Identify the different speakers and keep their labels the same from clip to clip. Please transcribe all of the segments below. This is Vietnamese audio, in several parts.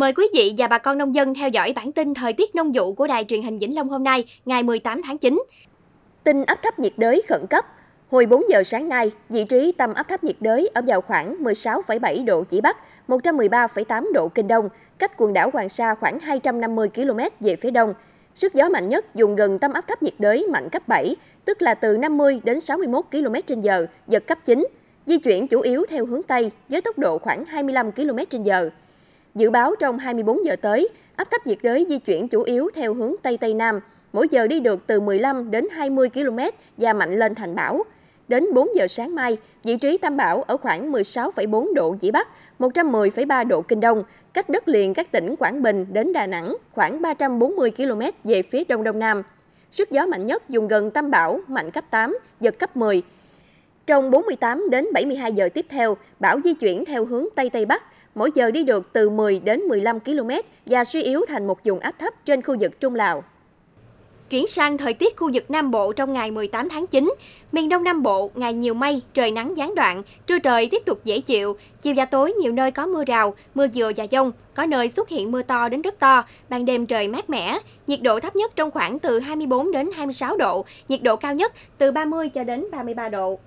Speaker 1: Mời quý vị và bà con nông dân theo dõi bản tin thời tiết nông vụ của Đài truyền hình Vĩnh Long hôm nay, ngày 18 tháng 9. Tin áp thấp nhiệt đới khẩn cấp. Hồi 4 giờ sáng nay, vị trí tâm áp thấp nhiệt đới ở vào khoảng 16,7 độ chỉ Bắc, 113,8 độ Kinh Đông, cách quần đảo Hoàng Sa khoảng 250 km về phía đông. Sức gió mạnh nhất dùng gần tâm áp thấp nhiệt đới mạnh cấp 7, tức là từ 50 đến 61 km/h, giật cấp 9, di chuyển chủ yếu theo hướng Tây với tốc độ khoảng 25 km/h. Dự báo trong 24 giờ tới, áp thấp nhiệt đới di chuyển chủ yếu theo hướng Tây Tây Nam, mỗi giờ đi được từ 15 đến 20 km và mạnh lên thành bão. Đến 4 giờ sáng mai, vị trí tâm bão ở khoảng 16,4 độ Vĩ Bắc, 110,3 độ Kinh Đông, cách đất liền các tỉnh Quảng Bình đến Đà Nẵng khoảng 340 km về phía Đông Đông Nam. Sức gió mạnh nhất dùng gần tâm bão mạnh cấp 8, giật cấp 10. Trong 48 đến 72 giờ tiếp theo, bão di chuyển theo hướng Tây Tây Bắc, mỗi giờ đi được từ 10 đến 15 km và suy yếu thành một vùng áp thấp trên khu vực Trung Lào. Chuyển sang thời tiết khu vực Nam Bộ trong ngày 18 tháng 9, miền Đông Nam Bộ ngày nhiều mây, trời nắng gián đoạn, trưa trời tiếp tục dễ chịu, chiều và tối nhiều nơi có mưa rào, mưa vừa và dông, có nơi xuất hiện mưa to đến rất to, ban đêm trời mát mẻ, nhiệt độ thấp nhất trong khoảng từ 24 đến 26 độ, nhiệt độ cao nhất từ 30 cho đến 33 độ.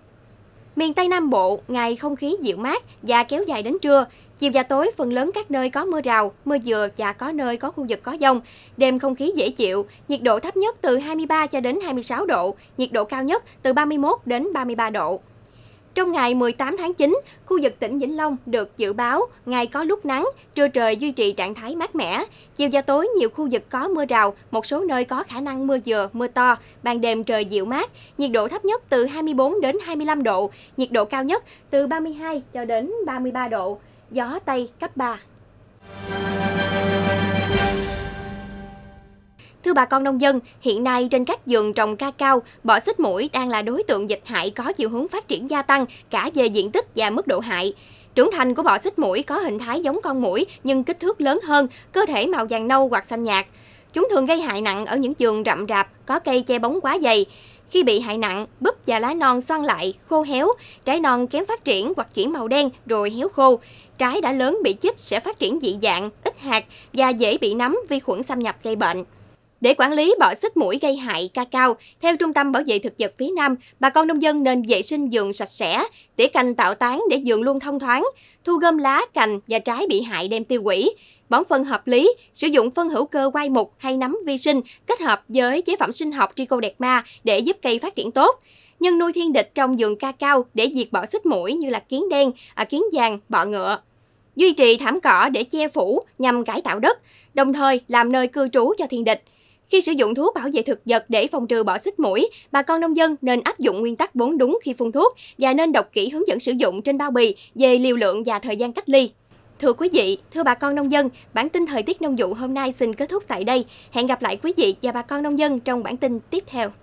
Speaker 1: Miền Tây Nam Bộ, ngày không khí dịu mát và kéo dài đến trưa. Chiều và tối, phần lớn các nơi có mưa rào, mưa dừa và có nơi có khu vực có dông. Đêm không khí dễ chịu, nhiệt độ thấp nhất từ 23 cho đến 26 độ, nhiệt độ cao nhất từ 31 đến 33 độ. Trong ngày 18 tháng 9, khu vực tỉnh Vĩnh Long được dự báo ngày có lúc nắng, trưa trời duy trì trạng thái mát mẻ. Chiều và tối nhiều khu vực có mưa rào, một số nơi có khả năng mưa vừa, mưa to, ban đêm trời dịu mát, nhiệt độ thấp nhất từ 24 đến 25 độ, nhiệt độ cao nhất từ 32 cho đến 33 độ, gió Tây cấp 3. Thưa bà con nông dân, hiện nay trên các vườn trồng ca cao, bọ xích mũi đang là đối tượng dịch hại có chiều hướng phát triển gia tăng cả về diện tích và mức độ hại. Trưởng thành của bọ xích mũi có hình thái giống con mũi nhưng kích thước lớn hơn, cơ thể màu vàng nâu hoặc xanh nhạt. Chúng thường gây hại nặng ở những vườn rậm rạp, có cây che bóng quá dày. Khi bị hại nặng, búp và lá non xoăn lại, khô héo, trái non kém phát triển hoặc chuyển màu đen rồi héo khô. Trái đã lớn bị chích sẽ phát triển dị dạng, ít hạt và dễ bị nấm vi khuẩn xâm nhập gây bệnh. Để quản lý bọ xích mũi gây hại ca cao, theo Trung tâm Bảo vệ Thực vật phía Nam, bà con nông dân nên vệ sinh vườn sạch sẽ, tỉa cành tạo tán để vườn luôn thông thoáng, thu gom lá, cành và trái bị hại đem tiêu hủy bón phân hợp lý, sử dụng phân hữu cơ quay mục hay nấm vi sinh kết hợp với chế phẩm sinh học đẹp ma để giúp cây phát triển tốt. Nhân nuôi thiên địch trong vườn ca cao để diệt bọ xích mũi như là kiến đen, à, kiến vàng, bọ ngựa. Duy trì thảm cỏ để che phủ nhằm cải tạo đất, đồng thời làm nơi cư trú cho thiên địch. Khi sử dụng thuốc bảo vệ thực vật để phòng trừ bỏ xích mũi, bà con nông dân nên áp dụng nguyên tắc bốn đúng khi phun thuốc và nên đọc kỹ hướng dẫn sử dụng trên bao bì về liều lượng và thời gian cách ly. Thưa quý vị, thưa bà con nông dân, bản tin thời tiết nông vụ hôm nay xin kết thúc tại đây. Hẹn gặp lại quý vị và bà con nông dân trong bản tin tiếp theo.